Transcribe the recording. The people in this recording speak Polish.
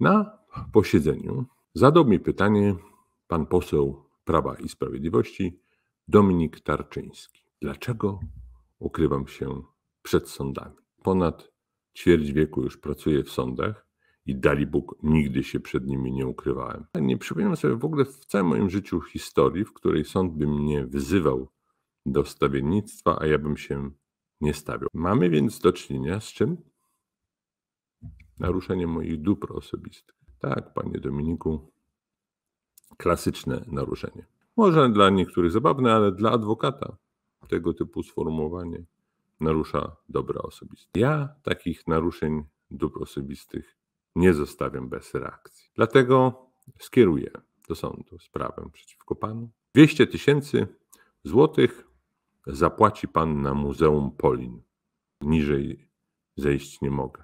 Na posiedzeniu zadał mi pytanie pan poseł Prawa i Sprawiedliwości Dominik Tarczyński. Dlaczego ukrywam się przed sądami? Ponad ćwierć wieku już pracuję w sądach i dali Bóg, nigdy się przed nimi nie ukrywałem. Nie przypominam sobie w ogóle w całym moim życiu historii, w której sąd by mnie wyzywał do stawiennictwa, a ja bym się nie stawiał. Mamy więc do czynienia z czym? naruszenie moich dóbr osobistych. Tak, panie Dominiku, klasyczne naruszenie. Może dla niektórych zabawne, ale dla adwokata tego typu sformułowanie narusza dobra osobiste. Ja takich naruszeń dóbr osobistych nie zostawiam bez reakcji. Dlatego skieruję do sądu sprawę przeciwko panu. 200 tysięcy złotych zapłaci pan na Muzeum Polin. Niżej zejść nie mogę.